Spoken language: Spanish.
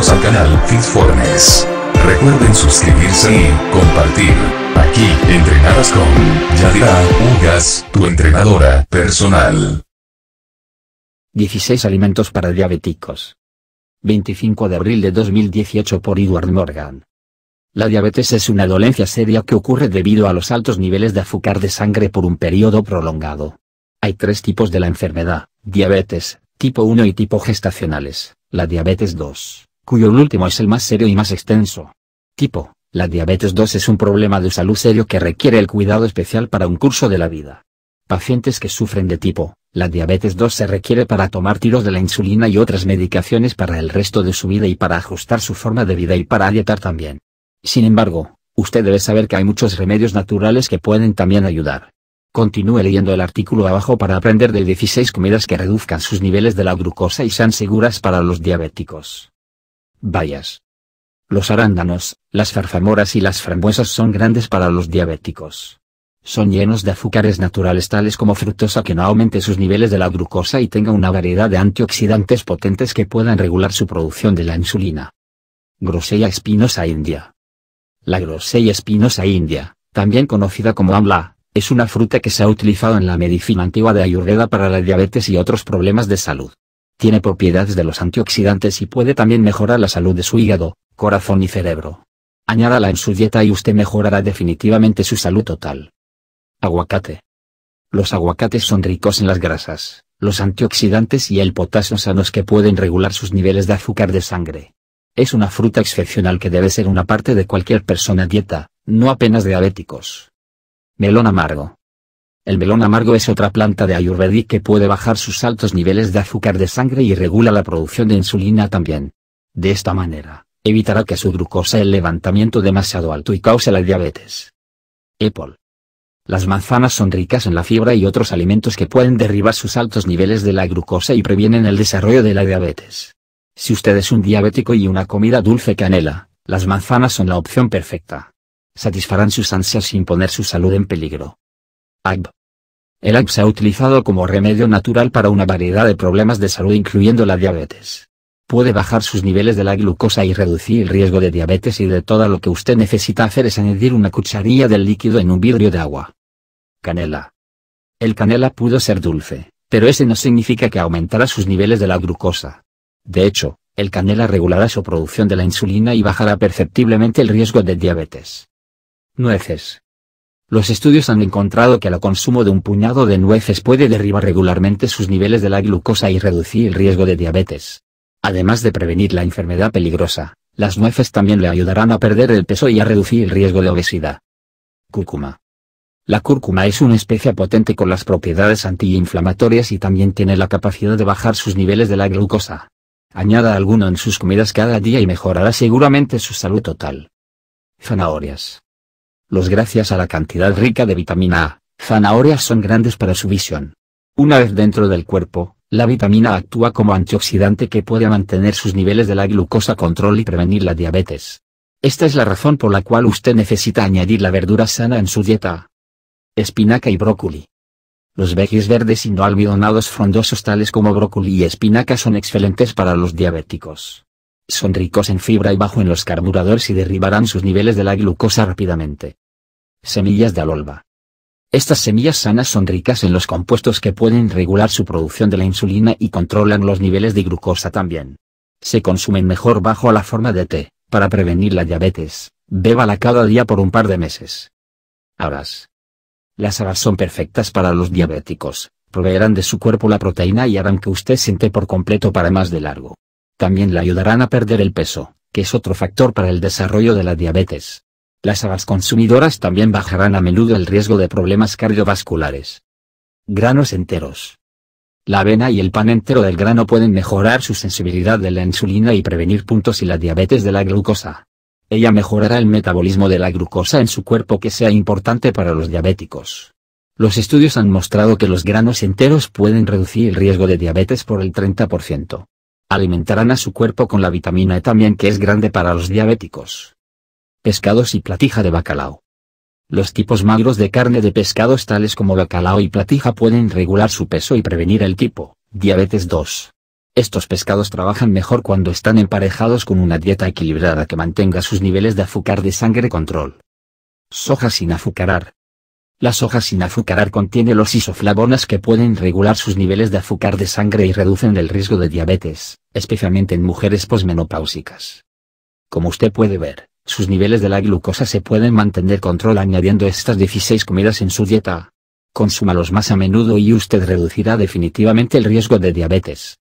al canal Fitformes. Recuerden suscribirse y compartir. Aquí, entrenadas con Yadira Ugas, tu entrenadora personal. 16 alimentos para diabéticos. 25 de abril de 2018 por Edward Morgan. La diabetes es una dolencia seria que ocurre debido a los altos niveles de azúcar de sangre por un periodo prolongado. Hay tres tipos de la enfermedad, diabetes, tipo 1 y tipo gestacionales, la diabetes 2, cuyo último es el más serio y más extenso. Tipo, la diabetes 2 es un problema de salud serio que requiere el cuidado especial para un curso de la vida. Pacientes que sufren de tipo, la diabetes 2 se requiere para tomar tiros de la insulina y otras medicaciones para el resto de su vida y para ajustar su forma de vida y para dietar también. Sin embargo, usted debe saber que hay muchos remedios naturales que pueden también ayudar. Continúe leyendo el artículo abajo para aprender de 16 comidas que reduzcan sus niveles de la glucosa y sean seguras para los diabéticos bayas. Los arándanos, las farfamoras y las frambuesas son grandes para los diabéticos. Son llenos de azúcares naturales tales como fructosa que no aumente sus niveles de la glucosa y tenga una variedad de antioxidantes potentes que puedan regular su producción de la insulina. Grosella espinosa india. La Grosella espinosa india, también conocida como amla, es una fruta que se ha utilizado en la medicina antigua de Ayurveda para la diabetes y otros problemas de salud. Tiene propiedades de los antioxidantes y puede también mejorar la salud de su hígado, corazón y cerebro. Añádala en su dieta y usted mejorará definitivamente su salud total. Aguacate. Los aguacates son ricos en las grasas, los antioxidantes y el potasio sanos que pueden regular sus niveles de azúcar de sangre. Es una fruta excepcional que debe ser una parte de cualquier persona dieta, no apenas diabéticos. Melón amargo. El melón amargo es otra planta de Ayurvedic que puede bajar sus altos niveles de azúcar de sangre y regula la producción de insulina también. De esta manera, evitará que su glucosa el levantamiento demasiado alto y cause la diabetes. Apple. Las manzanas son ricas en la fibra y otros alimentos que pueden derribar sus altos niveles de la glucosa y previenen el desarrollo de la diabetes. Si usted es un diabético y una comida dulce canela, las manzanas son la opción perfecta. Satisfarán sus ansias sin poner su salud en peligro. Agb. El agb se ha utilizado como remedio natural para una variedad de problemas de salud incluyendo la diabetes. Puede bajar sus niveles de la glucosa y reducir el riesgo de diabetes y de todo lo que usted necesita hacer es añadir una cucharilla del líquido en un vidrio de agua. Canela. El canela pudo ser dulce, pero ese no significa que aumentará sus niveles de la glucosa. De hecho, el canela regulará su producción de la insulina y bajará perceptiblemente el riesgo de diabetes. Nueces. Los estudios han encontrado que el consumo de un puñado de nueces puede derribar regularmente sus niveles de la glucosa y reducir el riesgo de diabetes. Además de prevenir la enfermedad peligrosa, las nueces también le ayudarán a perder el peso y a reducir el riesgo de obesidad. Cúrcuma. La cúrcuma es una especia potente con las propiedades antiinflamatorias y también tiene la capacidad de bajar sus niveles de la glucosa. Añada alguno en sus comidas cada día y mejorará seguramente su salud total. Zanahorias los gracias a la cantidad rica de vitamina A, zanahorias son grandes para su visión. Una vez dentro del cuerpo, la vitamina actúa como antioxidante que puede mantener sus niveles de la glucosa control y prevenir la diabetes. Esta es la razón por la cual usted necesita añadir la verdura sana en su dieta. Espinaca y brócoli. Los veggies verdes y no almidonados frondosos tales como brócoli y espinaca son excelentes para los diabéticos. Son ricos en fibra y bajo en los carburadores y derribarán sus niveles de la glucosa rápidamente. Semillas de alolva. Estas semillas sanas son ricas en los compuestos que pueden regular su producción de la insulina y controlan los niveles de glucosa también. Se consumen mejor bajo la forma de té, para prevenir la diabetes, bébala cada día por un par de meses. Habas. Las habas son perfectas para los diabéticos, proveerán de su cuerpo la proteína y harán que usted siente por completo para más de largo. También le ayudarán a perder el peso, que es otro factor para el desarrollo de la diabetes. Las habas consumidoras también bajarán a menudo el riesgo de problemas cardiovasculares. Granos enteros. La avena y el pan entero del grano pueden mejorar su sensibilidad de la insulina y prevenir puntos y la diabetes de la glucosa. Ella mejorará el metabolismo de la glucosa en su cuerpo que sea importante para los diabéticos. Los estudios han mostrado que los granos enteros pueden reducir el riesgo de diabetes por el 30%. Alimentarán a su cuerpo con la vitamina E también que es grande para los diabéticos pescados y platija de bacalao. Los tipos magros de carne de pescados tales como bacalao y platija pueden regular su peso y prevenir el tipo, diabetes 2. Estos pescados trabajan mejor cuando están emparejados con una dieta equilibrada que mantenga sus niveles de azúcar de sangre control. Soja sin azucarar. La soja sin azucarar contiene los isoflavonas que pueden regular sus niveles de azúcar de sangre y reducen el riesgo de diabetes, especialmente en mujeres posmenopáusicas. Como usted puede ver, sus niveles de la glucosa se pueden mantener control añadiendo estas 16 comidas en su dieta. Consúmalos más a menudo y usted reducirá definitivamente el riesgo de diabetes.